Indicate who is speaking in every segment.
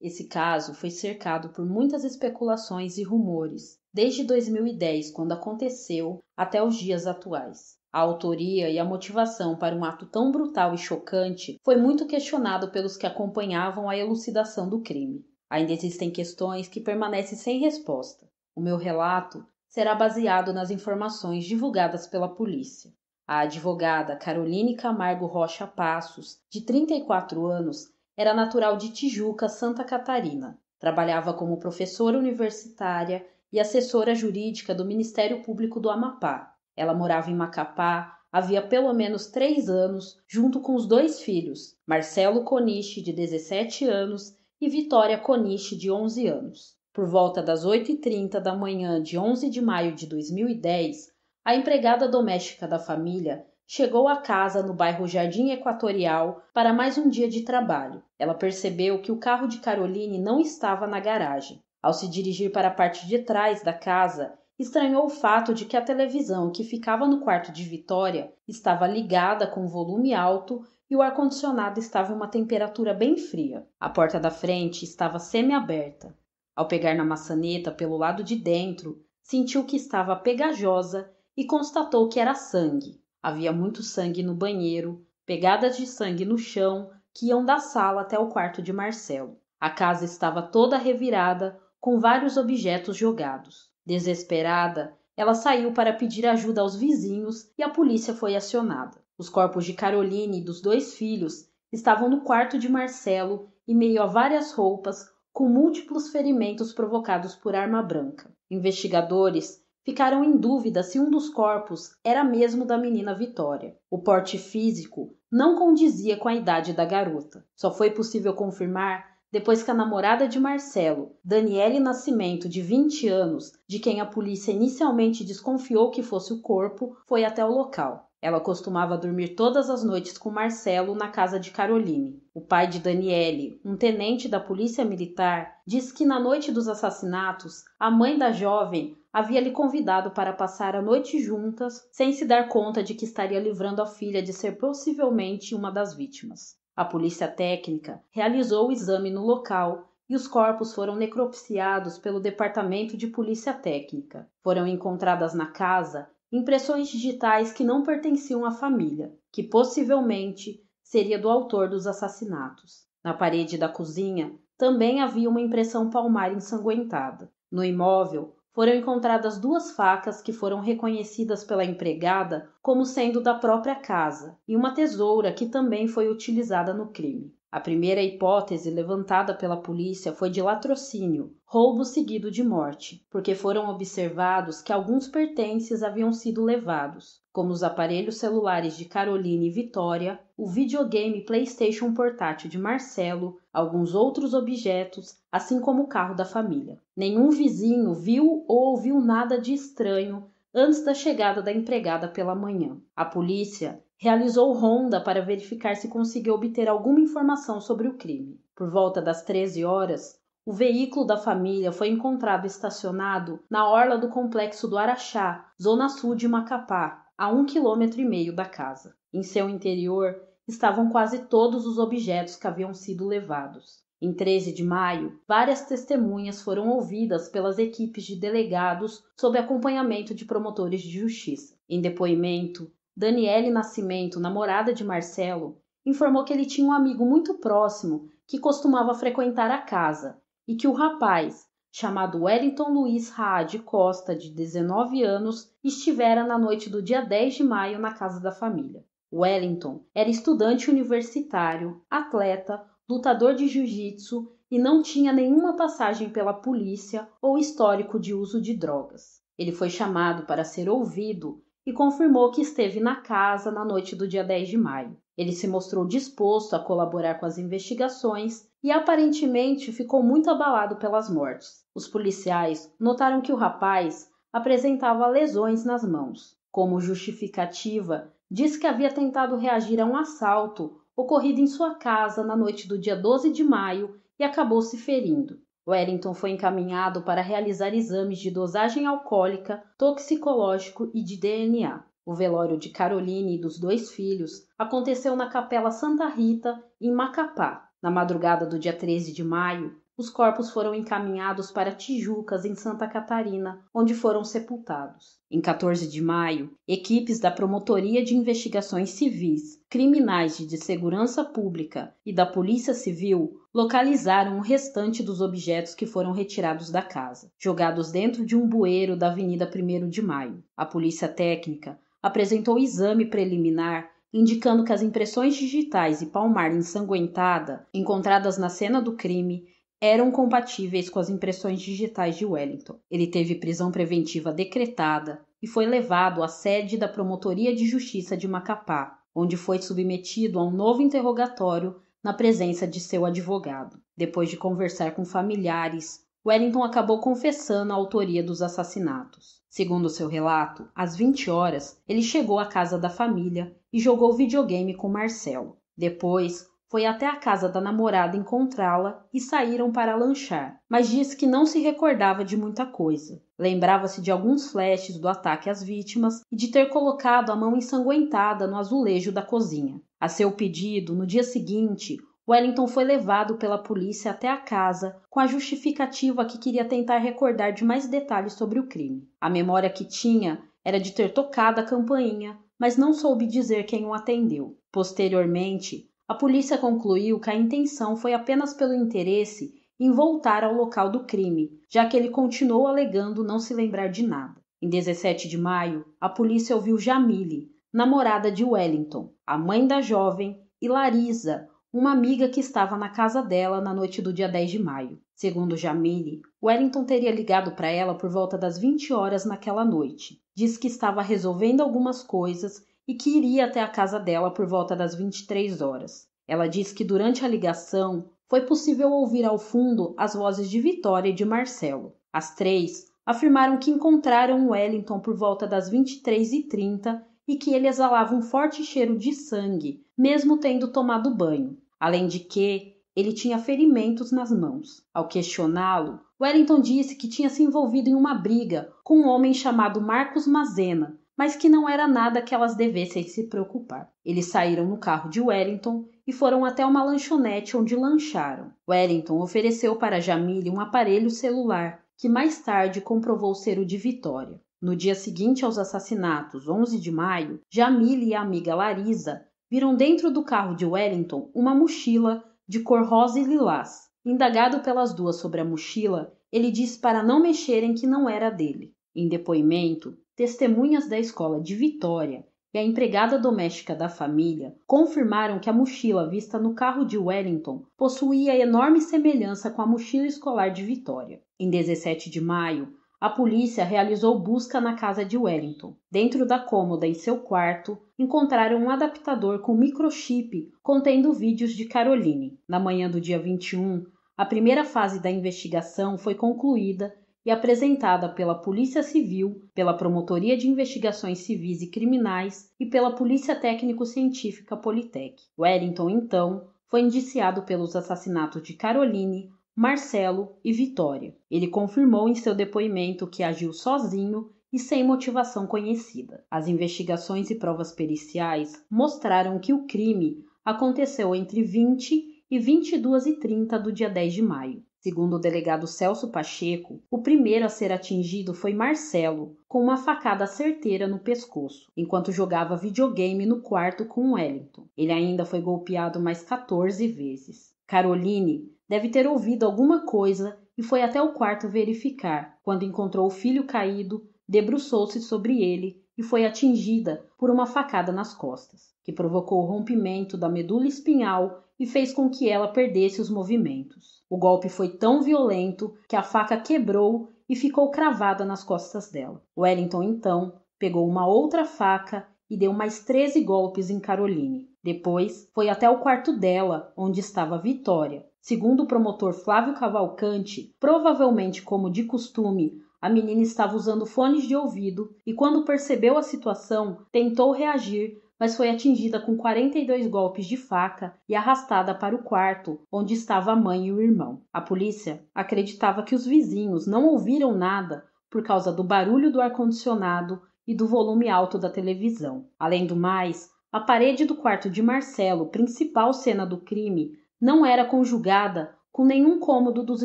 Speaker 1: Esse caso foi cercado por muitas especulações e rumores desde 2010, quando aconteceu, até os dias atuais. A autoria e a motivação para um ato tão brutal e chocante foi muito questionado pelos que acompanhavam a elucidação do crime. Ainda existem questões que permanecem sem resposta. O meu relato será baseado nas informações divulgadas pela polícia. A advogada Caroline Camargo Rocha Passos, de 34 anos, era natural de Tijuca, Santa Catarina. Trabalhava como professora universitária e assessora jurídica do Ministério Público do Amapá ela morava em Macapá havia pelo menos três anos, junto com os dois filhos, Marcelo Coniche, de 17 anos, e Vitória Coniche, de 11 anos. Por volta das 8h30 da manhã de 11 de maio de 2010, a empregada doméstica da família chegou à casa no bairro Jardim Equatorial para mais um dia de trabalho. Ela percebeu que o carro de Caroline não estava na garagem. Ao se dirigir para a parte de trás da casa, estranhou o fato de que a televisão que ficava no quarto de Vitória estava ligada com volume alto e o ar-condicionado estava em uma temperatura bem fria. A porta da frente estava semi-aberta. Ao pegar na maçaneta pelo lado de dentro, sentiu que estava pegajosa e constatou que era sangue. Havia muito sangue no banheiro, pegadas de sangue no chão que iam da sala até o quarto de Marcelo. A casa estava toda revirada, com vários objetos jogados. Desesperada, ela saiu para pedir ajuda aos vizinhos e a polícia foi acionada. Os corpos de Caroline e dos dois filhos estavam no quarto de Marcelo, e meio a várias roupas, com múltiplos ferimentos provocados por arma branca. Investigadores ficaram em dúvida se um dos corpos era mesmo da menina Vitória. O porte físico não condizia com a idade da garota. Só foi possível confirmar depois que a namorada de Marcelo, Daniele Nascimento, de 20 anos, de quem a polícia inicialmente desconfiou que fosse o corpo, foi até o local. Ela costumava dormir todas as noites com Marcelo na casa de Caroline. O pai de Daniele, um tenente da Polícia Militar, diz que na noite dos assassinatos, a mãe da jovem havia lhe convidado para passar a noite juntas, sem se dar conta de que estaria livrando a filha de ser possivelmente uma das vítimas. A polícia técnica realizou o exame no local e os corpos foram necropsiados pelo Departamento de Polícia Técnica. Foram encontradas na casa impressões digitais que não pertenciam à família, que possivelmente seria do autor dos assassinatos. Na parede da cozinha também havia uma impressão palmar ensanguentada. No imóvel, foram encontradas duas facas que foram reconhecidas pela empregada como sendo da própria casa e uma tesoura que também foi utilizada no crime a primeira hipótese levantada pela polícia foi de latrocínio, roubo seguido de morte, porque foram observados que alguns pertences haviam sido levados, como os aparelhos celulares de Caroline e Vitória, o videogame PlayStation portátil de Marcelo, alguns outros objetos, assim como o carro da família. Nenhum vizinho viu ou ouviu nada de estranho antes da chegada da empregada pela manhã. A polícia realizou ronda para verificar se conseguiu obter alguma informação sobre o crime. Por volta das 13 horas, o veículo da família foi encontrado estacionado na orla do complexo do Araxá, zona sul de Macapá, a um quilômetro e meio da casa. Em seu interior estavam quase todos os objetos que haviam sido levados. Em 13 de maio, várias testemunhas foram ouvidas pelas equipes de delegados sob acompanhamento de promotores de justiça. Em depoimento, Daniele Nascimento, namorada de Marcelo, informou que ele tinha um amigo muito próximo que costumava frequentar a casa e que o rapaz, chamado Wellington Luiz Raade Costa, de 19 anos, estivera na noite do dia 10 de maio na casa da família. Wellington era estudante universitário, atleta, lutador de jiu-jitsu e não tinha nenhuma passagem pela polícia ou histórico de uso de drogas. Ele foi chamado para ser ouvido e confirmou que esteve na casa na noite do dia 10 de maio. Ele se mostrou disposto a colaborar com as investigações e aparentemente ficou muito abalado pelas mortes. Os policiais notaram que o rapaz apresentava lesões nas mãos. Como justificativa, disse que havia tentado reagir a um assalto ocorrido em sua casa na noite do dia 12 de maio e acabou se ferindo. Wellington foi encaminhado para realizar exames de dosagem alcoólica, toxicológico e de DNA. O velório de Caroline e dos dois filhos aconteceu na Capela Santa Rita, em Macapá. Na madrugada do dia 13 de maio, os corpos foram encaminhados para Tijucas, em Santa Catarina, onde foram sepultados. Em 14 de maio, equipes da Promotoria de Investigações Civis, Criminais e de Segurança Pública e da Polícia Civil localizaram o restante dos objetos que foram retirados da casa, jogados dentro de um bueiro da Avenida 1 de Maio. A polícia técnica apresentou exame preliminar indicando que as impressões digitais e palmar ensanguentada encontradas na cena do crime eram compatíveis com as impressões digitais de Wellington. Ele teve prisão preventiva decretada e foi levado à sede da Promotoria de Justiça de Macapá, onde foi submetido a um novo interrogatório na presença de seu advogado. Depois de conversar com familiares, Wellington acabou confessando a autoria dos assassinatos. Segundo seu relato, às 20 horas, ele chegou à casa da família e jogou videogame com Marcelo. Depois, foi até a casa da namorada encontrá-la e saíram para lanchar, mas disse que não se recordava de muita coisa. Lembrava-se de alguns flashes do ataque às vítimas e de ter colocado a mão ensanguentada no azulejo da cozinha. A seu pedido, no dia seguinte, Wellington foi levado pela polícia até a casa com a justificativa que queria tentar recordar de mais detalhes sobre o crime. A memória que tinha era de ter tocado a campainha, mas não soube dizer quem o atendeu. Posteriormente, a polícia concluiu que a intenção foi apenas pelo interesse em voltar ao local do crime, já que ele continuou alegando não se lembrar de nada. Em 17 de maio, a polícia ouviu Jamile, namorada de Wellington, a mãe da jovem, e Larisa, uma amiga que estava na casa dela na noite do dia 10 de maio. Segundo Jamile, Wellington teria ligado para ela por volta das 20 horas naquela noite. Diz que estava resolvendo algumas coisas e que iria até a casa dela por volta das 23 horas. Ela diz que durante a ligação foi possível ouvir ao fundo as vozes de Vitória e de Marcelo. As três afirmaram que encontraram Wellington por volta das 23h30 e que ele exalava um forte cheiro de sangue, mesmo tendo tomado banho, além de que ele tinha ferimentos nas mãos. Ao questioná-lo, Wellington disse que tinha se envolvido em uma briga com um homem chamado Marcos Mazena, mas que não era nada que elas devessem se preocupar. Eles saíram no carro de Wellington e foram até uma lanchonete onde lancharam. Wellington ofereceu para Jamile um aparelho celular, que mais tarde comprovou ser o de Vitória. No dia seguinte aos assassinatos, 11 de maio, Jamile e a amiga Larisa viram dentro do carro de Wellington uma mochila de cor rosa e lilás. Indagado pelas duas sobre a mochila, ele disse para não mexerem que não era dele. Em depoimento, testemunhas da escola de Vitória e a empregada doméstica da família confirmaram que a mochila vista no carro de Wellington possuía enorme semelhança com a mochila escolar de Vitória. Em 17 de maio, a polícia realizou busca na casa de Wellington. Dentro da cômoda em seu quarto, encontraram um adaptador com microchip contendo vídeos de Caroline. Na manhã do dia 21, a primeira fase da investigação foi concluída e apresentada pela Polícia Civil, pela Promotoria de Investigações Civis e Criminais e pela Polícia Técnico-Científica Politec. Wellington, então, foi indiciado pelos assassinatos de Caroline, Marcelo e Vitória. Ele confirmou em seu depoimento que agiu sozinho e sem motivação conhecida. As investigações e provas periciais mostraram que o crime aconteceu entre 20 e 22h30 do dia 10 de maio. Segundo o delegado Celso Pacheco, o primeiro a ser atingido foi Marcelo, com uma facada certeira no pescoço, enquanto jogava videogame no quarto com Wellington. Ele ainda foi golpeado mais 14 vezes. Caroline Deve ter ouvido alguma coisa e foi até o quarto verificar, quando encontrou o filho caído, debruçou-se sobre ele e foi atingida por uma facada nas costas, que provocou o rompimento da medula espinhal e fez com que ela perdesse os movimentos. O golpe foi tão violento que a faca quebrou e ficou cravada nas costas dela. Wellington então pegou uma outra faca e deu mais 13 golpes em Caroline. Depois foi até o quarto dela, onde estava Vitória, Segundo o promotor Flávio Cavalcante, provavelmente como de costume, a menina estava usando fones de ouvido e, quando percebeu a situação, tentou reagir, mas foi atingida com 42 golpes de faca e arrastada para o quarto, onde estava a mãe e o irmão. A polícia acreditava que os vizinhos não ouviram nada por causa do barulho do ar-condicionado e do volume alto da televisão. Além do mais, a parede do quarto de Marcelo, principal cena do crime, não era conjugada com nenhum cômodo dos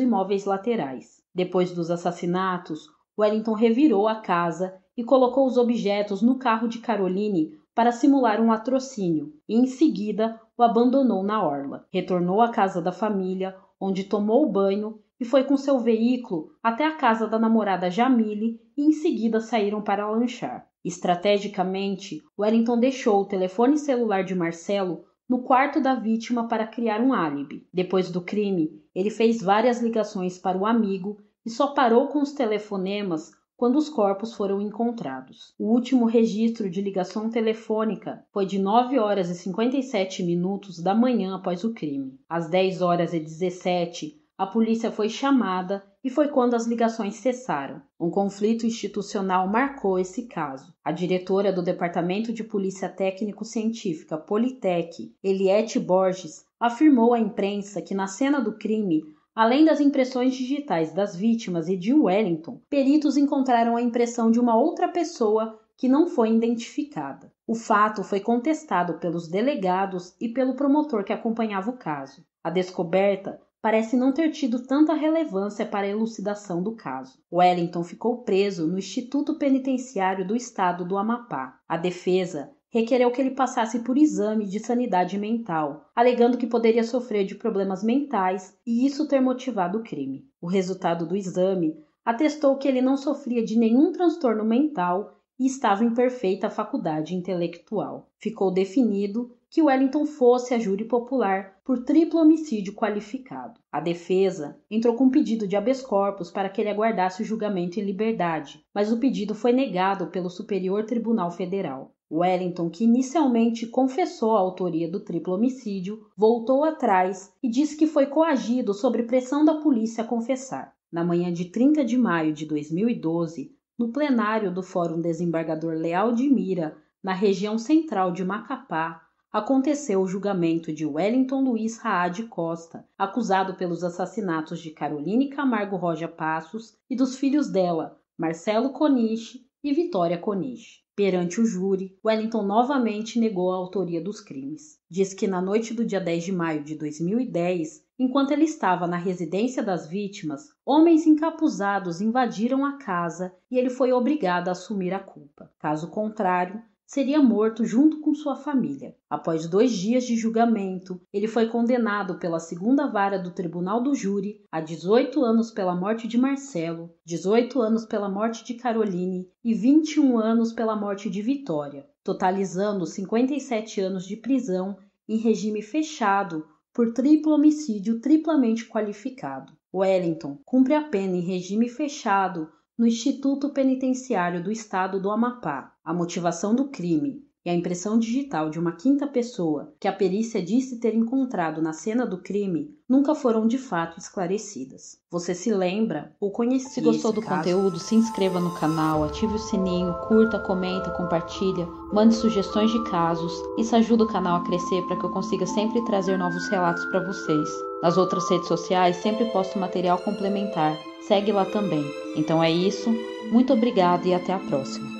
Speaker 1: imóveis laterais. Depois dos assassinatos, Wellington revirou a casa e colocou os objetos no carro de Caroline para simular um latrocínio e, em seguida, o abandonou na orla. Retornou à casa da família, onde tomou banho e foi com seu veículo até a casa da namorada Jamile e em seguida saíram para lanchar. Estrategicamente, Wellington deixou o telefone celular de Marcelo no quarto da vítima para criar um álibi. Depois do crime, ele fez várias ligações para o amigo e só parou com os telefonemas quando os corpos foram encontrados. O último registro de ligação telefônica foi de 9 horas e 57 minutos da manhã após o crime. Às 10 horas e 17, a polícia foi chamada e foi quando as ligações cessaram. Um conflito institucional marcou esse caso. A diretora do Departamento de Polícia Técnico-Científica Politec, Eliette Borges, afirmou à imprensa que na cena do crime Além das impressões digitais das vítimas e de Wellington, peritos encontraram a impressão de uma outra pessoa que não foi identificada. O fato foi contestado pelos delegados e pelo promotor que acompanhava o caso. A descoberta parece não ter tido tanta relevância para a elucidação do caso. Wellington ficou preso no Instituto Penitenciário do Estado do Amapá. A defesa requereu que ele passasse por exame de sanidade mental, alegando que poderia sofrer de problemas mentais e isso ter motivado o crime. O resultado do exame atestou que ele não sofria de nenhum transtorno mental e estava em perfeita faculdade intelectual. Ficou definido que Wellington fosse a júri popular por triplo homicídio qualificado. A defesa entrou com um pedido de habeas corpus para que ele aguardasse o julgamento em liberdade, mas o pedido foi negado pelo Superior Tribunal Federal. Wellington, que inicialmente confessou a autoria do triplo homicídio, voltou atrás e disse que foi coagido sob pressão da polícia a confessar. Na manhã de 30 de maio de 2012, no plenário do Fórum Desembargador Leal de Mira, na região central de Macapá, aconteceu o julgamento de Wellington Luiz Raad Costa, acusado pelos assassinatos de Caroline Camargo Roja Passos e dos filhos dela, Marcelo Coniche e Vitória Coniche. Perante o júri, Wellington novamente negou a autoria dos crimes. Diz que na noite do dia 10 de maio de 2010, enquanto ele estava na residência das vítimas, homens encapuzados invadiram a casa e ele foi obrigado a assumir a culpa. Caso contrário, seria morto junto com sua família. Após dois dias de julgamento, ele foi condenado pela segunda vara do Tribunal do Júri a 18 anos pela morte de Marcelo, 18 anos pela morte de Caroline e 21 anos pela morte de Vitória, totalizando 57 anos de prisão em regime fechado por triplo homicídio triplamente qualificado. Wellington cumpre a pena em regime fechado no Instituto Penitenciário do Estado do Amapá, a motivação do crime e a impressão digital de uma quinta pessoa que a perícia disse ter encontrado na cena do crime nunca foram de fato esclarecidas. Você se lembra ou conhece? Se gostou do caso? conteúdo, se inscreva no canal, ative o sininho, curta, comenta, compartilha, mande sugestões de casos. Isso ajuda o canal a crescer para que eu consiga sempre trazer novos relatos para vocês. Nas outras redes sociais sempre posto material complementar segue lá também. Então é isso, muito obrigada e até a próxima.